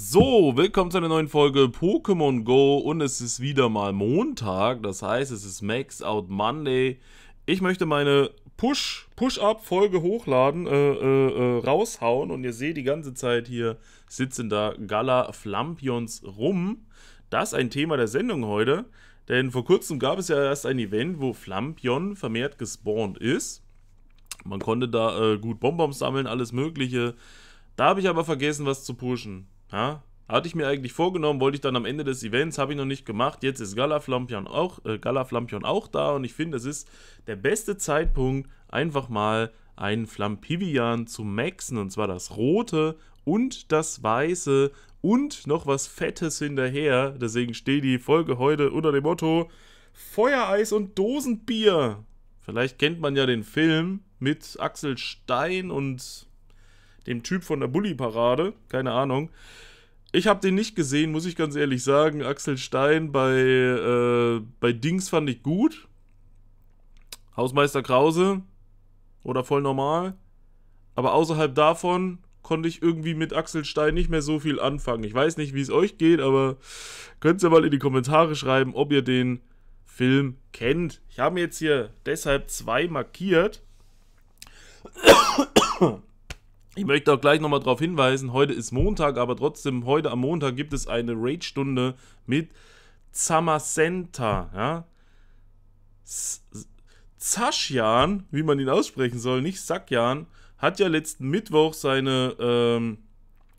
So, willkommen zu einer neuen Folge Pokémon Go und es ist wieder mal Montag, das heißt es ist Max Out Monday. Ich möchte meine Push, up folge hochladen, äh, äh, äh, raushauen und ihr seht die ganze Zeit hier sitzen da Gala Flampions rum. Das ist ein Thema der Sendung heute, denn vor kurzem gab es ja erst ein Event, wo Flampion vermehrt gespawnt ist. Man konnte da äh, gut Bonbons sammeln, alles mögliche. Da habe ich aber vergessen, was zu pushen. Ja, hatte ich mir eigentlich vorgenommen, wollte ich dann am Ende des Events, habe ich noch nicht gemacht. Jetzt ist Galaflampion auch, äh, Galaflampion auch da und ich finde, es ist der beste Zeitpunkt, einfach mal einen Flampivian zu maxen. Und zwar das rote und das weiße und noch was Fettes hinterher. Deswegen steht die Folge heute unter dem Motto Feuereis und Dosenbier. Vielleicht kennt man ja den Film mit Axel Stein und dem Typ von der bulli parade keine Ahnung. Ich habe den nicht gesehen, muss ich ganz ehrlich sagen. Axel Stein bei, äh, bei Dings fand ich gut. Hausmeister Krause oder voll normal. Aber außerhalb davon konnte ich irgendwie mit Axel Stein nicht mehr so viel anfangen. Ich weiß nicht, wie es euch geht, aber könnt ihr mal in die Kommentare schreiben, ob ihr den Film kennt. Ich habe mir jetzt hier deshalb zwei markiert. Ich möchte auch gleich nochmal darauf hinweisen, heute ist Montag, aber trotzdem, heute am Montag gibt es eine Raid-Stunde mit Zamacenta, ja. Zaschjan, wie man ihn aussprechen soll, nicht Sakjan, hat ja letzten Mittwoch seine ähm,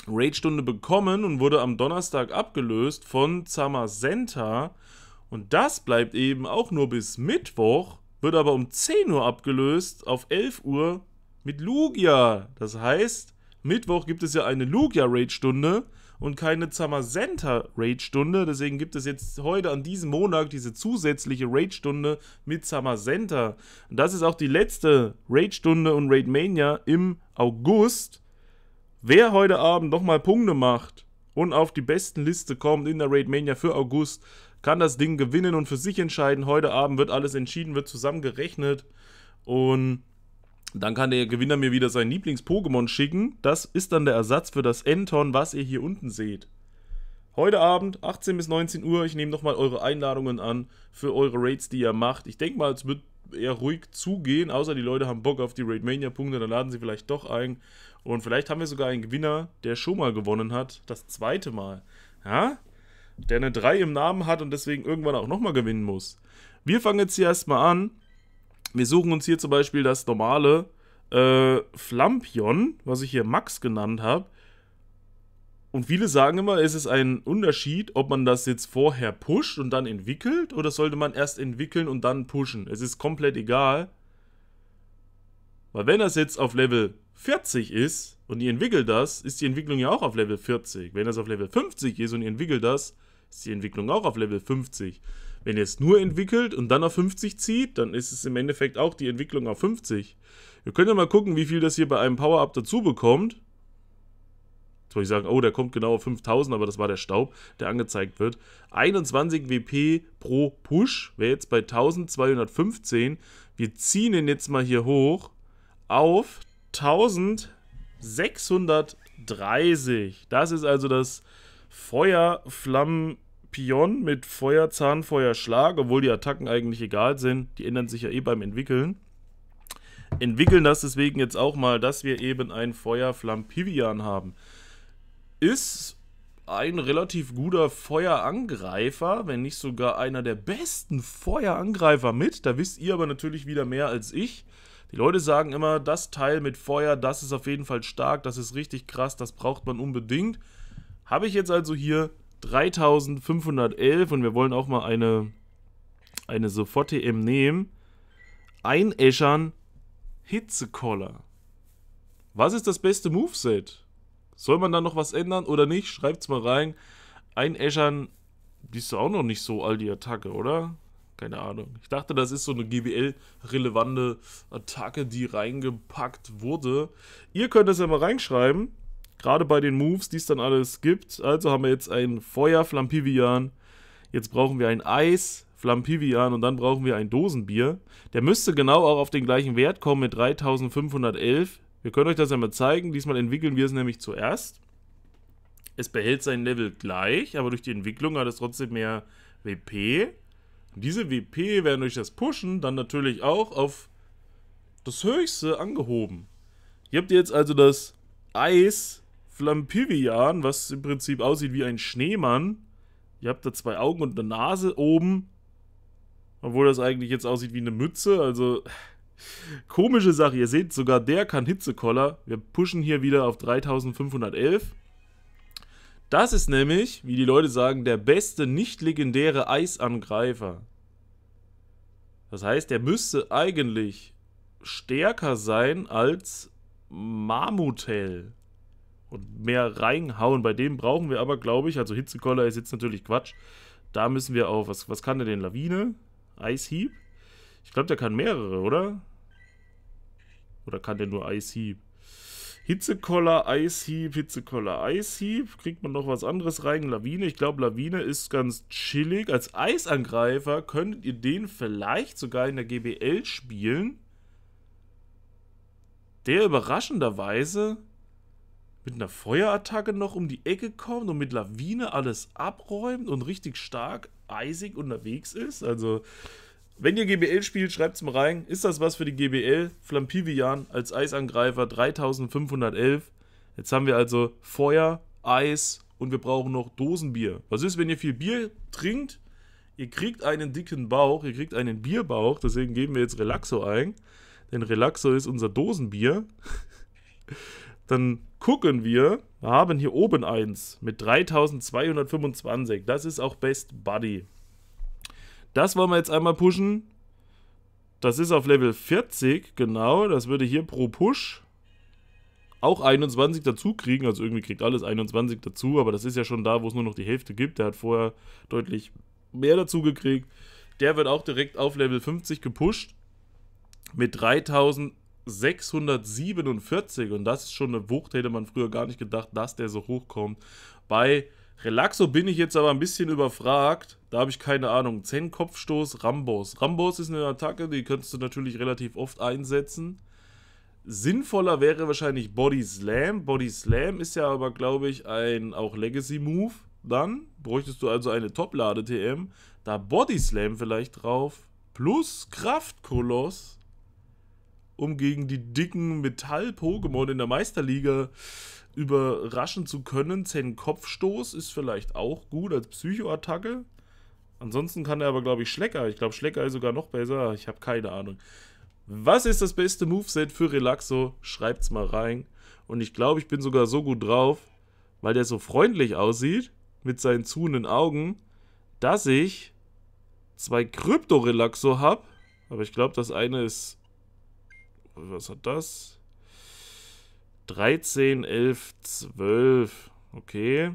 Raid-Stunde bekommen und wurde am Donnerstag abgelöst von Zamacenta. Und das bleibt eben auch nur bis Mittwoch, wird aber um 10 Uhr abgelöst auf 11 Uhr mit Lugia. Das heißt, Mittwoch gibt es ja eine Lugia-Raid-Stunde und keine Zamazenta-Raid-Stunde. Deswegen gibt es jetzt heute an diesem Montag diese zusätzliche Raid-Stunde mit Zamazenta. Und das ist auch die letzte Raid-Stunde und Raid-Mania im August. Wer heute Abend nochmal Punkte macht und auf die besten Liste kommt in der Raid-Mania für August, kann das Ding gewinnen und für sich entscheiden. Heute Abend wird alles entschieden, wird zusammengerechnet und dann kann der Gewinner mir wieder sein Lieblings-Pokémon schicken. Das ist dann der Ersatz für das Enton, was ihr hier unten seht. Heute Abend, 18 bis 19 Uhr, ich nehme nochmal eure Einladungen an für eure Raids, die ihr macht. Ich denke mal, es wird eher ruhig zugehen, außer die Leute haben Bock auf die Raidmania-Punkte, dann laden sie vielleicht doch ein. Und vielleicht haben wir sogar einen Gewinner, der schon mal gewonnen hat, das zweite Mal. Ja? Der eine 3 im Namen hat und deswegen irgendwann auch nochmal gewinnen muss. Wir fangen jetzt hier erstmal an wir suchen uns hier zum Beispiel das normale äh, Flampion, was ich hier Max genannt habe. Und viele sagen immer, es ist ein Unterschied, ob man das jetzt vorher pusht und dann entwickelt oder sollte man erst entwickeln und dann pushen. Es ist komplett egal. Weil wenn das jetzt auf Level 40 ist und ihr entwickelt das, ist die Entwicklung ja auch auf Level 40. Wenn das auf Level 50 ist und ihr entwickelt das, ist die Entwicklung auch auf Level 50. Wenn ihr es nur entwickelt und dann auf 50 zieht, dann ist es im Endeffekt auch die Entwicklung auf 50. Wir können ja mal gucken, wie viel das hier bei einem Power-Up dazu bekommt. Jetzt wollte ich sagen, oh, der kommt genau auf 5000, aber das war der Staub, der angezeigt wird. 21 WP pro Push wäre jetzt bei 1215. Wir ziehen ihn jetzt mal hier hoch auf 1630. Das ist also das Feuerflammen Pion mit Feuer, Zahn, Feuer, Schlag, obwohl die Attacken eigentlich egal sind, die ändern sich ja eh beim Entwickeln. Entwickeln das deswegen jetzt auch mal, dass wir eben ein Feuerflampivian haben. Ist ein relativ guter Feuerangreifer, wenn nicht sogar einer der besten Feuerangreifer mit. Da wisst ihr aber natürlich wieder mehr als ich. Die Leute sagen immer, das Teil mit Feuer, das ist auf jeden Fall stark, das ist richtig krass, das braucht man unbedingt. Habe ich jetzt also hier 3511 und wir wollen auch mal eine, eine Sofort-TM nehmen. Einäschern Hitzekoller. Was ist das beste Moveset? Soll man da noch was ändern oder nicht? Schreibt's mal rein. Einäschern, die ist auch noch nicht so all die Attacke, oder? Keine Ahnung. Ich dachte, das ist so eine GBL-relevante Attacke, die reingepackt wurde. Ihr könnt das ja mal reinschreiben. Gerade bei den Moves, die es dann alles gibt. Also haben wir jetzt ein Feuer Flampivian. Jetzt brauchen wir ein Eis Flampivian und dann brauchen wir ein Dosenbier. Der müsste genau auch auf den gleichen Wert kommen mit 3511. Wir können euch das ja mal zeigen. Diesmal entwickeln wir es nämlich zuerst. Es behält sein Level gleich, aber durch die Entwicklung hat es trotzdem mehr WP. Und diese WP werden durch das Pushen dann natürlich auch auf das Höchste angehoben. Ihr habt jetzt also das Eis Flampivian, was im Prinzip aussieht wie ein Schneemann. Ihr habt da zwei Augen und eine Nase oben. Obwohl das eigentlich jetzt aussieht wie eine Mütze. Also komische Sache. Ihr seht, sogar der kann Hitzekoller. Wir pushen hier wieder auf 3511. Das ist nämlich, wie die Leute sagen, der beste nicht-legendäre Eisangreifer. Das heißt, er müsste eigentlich stärker sein als Marmutel und mehr reinhauen. Bei dem brauchen wir aber, glaube ich, also Hitzekoller ist jetzt natürlich Quatsch. Da müssen wir auf, was, was kann der denn? Lawine? Eishieb? Ich glaube, der kann mehrere, oder? Oder kann der nur Eishieb? Hitzekoller, Eishieb, Hitzekoller, Eishieb. Kriegt man noch was anderes rein? Lawine. Ich glaube, Lawine ist ganz chillig. Als Eisangreifer könntet ihr den vielleicht sogar in der GBL spielen. Der überraschenderweise mit einer Feuerattacke noch um die Ecke kommt und mit Lawine alles abräumt und richtig stark eisig unterwegs ist. Also, wenn ihr GBL spielt, schreibt es mal rein. Ist das was für die GBL? Flampivian als Eisangreifer 3511. Jetzt haben wir also Feuer, Eis und wir brauchen noch Dosenbier. Was ist, wenn ihr viel Bier trinkt? Ihr kriegt einen dicken Bauch, ihr kriegt einen Bierbauch, deswegen geben wir jetzt Relaxo ein. Denn Relaxo ist unser Dosenbier. Dann gucken wir, wir haben hier oben eins mit 3225. Das ist auch Best Buddy. Das wollen wir jetzt einmal pushen. Das ist auf Level 40, genau. Das würde hier pro Push auch 21 dazu kriegen. Also irgendwie kriegt alles 21 dazu, aber das ist ja schon da, wo es nur noch die Hälfte gibt. Der hat vorher deutlich mehr dazu gekriegt. Der wird auch direkt auf Level 50 gepusht mit 3000 647 und das ist schon eine Wucht, hätte man früher gar nicht gedacht, dass der so hochkommt. Bei Relaxo bin ich jetzt aber ein bisschen überfragt, da habe ich keine Ahnung. Zen Kopfstoß, Rambos. Rambos ist eine Attacke, die könntest du natürlich relativ oft einsetzen. Sinnvoller wäre wahrscheinlich Body Slam. Body Slam ist ja aber, glaube ich, ein auch Legacy-Move. Dann bräuchtest du also eine Top-Lade-TM. Da Body Slam vielleicht drauf. Plus Kraftkoloss um gegen die dicken Metall-Pokémon in der Meisterliga überraschen zu können. Zen Kopfstoß ist vielleicht auch gut als Psycho-Attacke. Ansonsten kann er aber, glaube ich, Schlecker. Ich glaube, Schlecker ist sogar noch besser. Ich habe keine Ahnung. Was ist das beste Moveset für Relaxo? Schreibt's mal rein. Und ich glaube, ich bin sogar so gut drauf, weil der so freundlich aussieht, mit seinen zuhenden Augen, dass ich zwei Krypto-Relaxo habe. Aber ich glaube, das eine ist was hat das? 13, 11, 12. Okay.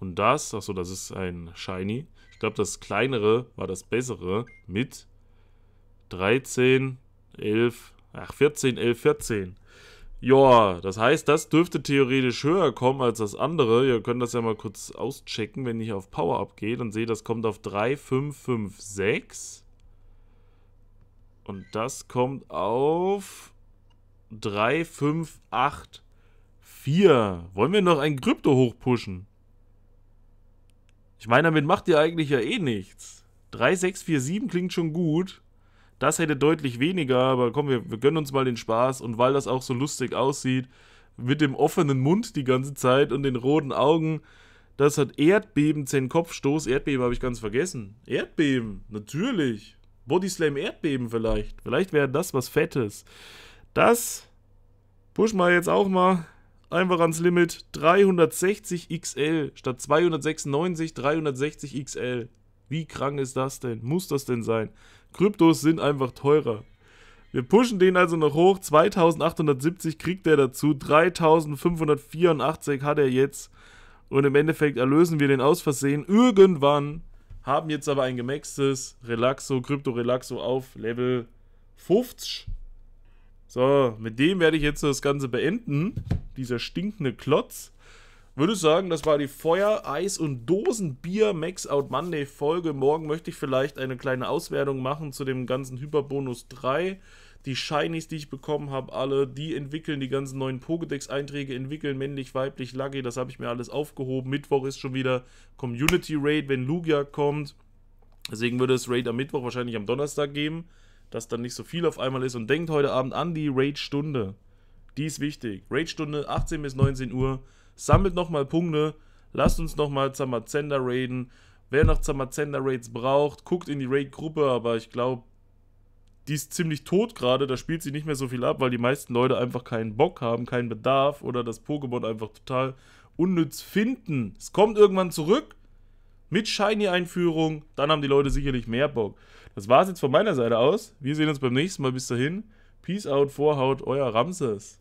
Und das, achso, das ist ein Shiny. Ich glaube, das kleinere war das bessere mit 13, 11, ach 14, 11, 14. Ja, das heißt, das dürfte theoretisch höher kommen als das andere. Ihr könnt das ja mal kurz auschecken, wenn ich auf Power-Up gehe. Dann sehe, ich, das kommt auf 3, 5, 5, 6. Und das kommt auf 3, 5, 8, 4. Wollen wir noch ein Krypto hochpushen? Ich meine, damit macht ihr eigentlich ja eh nichts. 3, 6, 4, 7 klingt schon gut. Das hätte deutlich weniger, aber komm, wir, wir gönnen uns mal den Spaß. Und weil das auch so lustig aussieht, mit dem offenen Mund die ganze Zeit und den roten Augen, das hat Erdbeben 10 Kopfstoß. Erdbeben habe ich ganz vergessen. Erdbeben, natürlich. Bodyslam Erdbeben vielleicht. Vielleicht wäre das was Fettes. Das push mal jetzt auch mal einfach ans Limit. 360 XL statt 296, 360 XL. Wie krank ist das denn? Muss das denn sein? Kryptos sind einfach teurer. Wir pushen den also noch hoch. 2870 kriegt er dazu. 3584 hat er jetzt. Und im Endeffekt erlösen wir den aus Versehen irgendwann haben jetzt aber ein gemaxtes Relaxo, Krypto Relaxo auf Level 50. So, mit dem werde ich jetzt das Ganze beenden. Dieser stinkende Klotz. Würde sagen, das war die Feuer, Eis und Dosenbier Max Out Monday Folge. Morgen möchte ich vielleicht eine kleine Auswertung machen zu dem ganzen Hyperbonus 3 die Shinies, die ich bekommen habe, alle, die entwickeln die ganzen neuen Pokédex-Einträge, entwickeln männlich, weiblich, Lucky, das habe ich mir alles aufgehoben. Mittwoch ist schon wieder Community Raid, wenn Lugia kommt. Deswegen würde es Raid am Mittwoch wahrscheinlich am Donnerstag geben, dass dann nicht so viel auf einmal ist. Und denkt heute Abend an die Raid-Stunde. Die ist wichtig. Raid-Stunde, 18 bis 19 Uhr. Sammelt nochmal Punkte. Lasst uns nochmal Zamazenda raiden. Wer noch Zamazenda Raids braucht, guckt in die Raid-Gruppe, aber ich glaube, die ist ziemlich tot gerade, da spielt sie nicht mehr so viel ab, weil die meisten Leute einfach keinen Bock haben, keinen Bedarf oder das Pokémon einfach total unnütz finden. Es kommt irgendwann zurück mit Shiny-Einführung, dann haben die Leute sicherlich mehr Bock. Das war es jetzt von meiner Seite aus. Wir sehen uns beim nächsten Mal. Bis dahin. Peace out, Vorhaut, euer Ramses.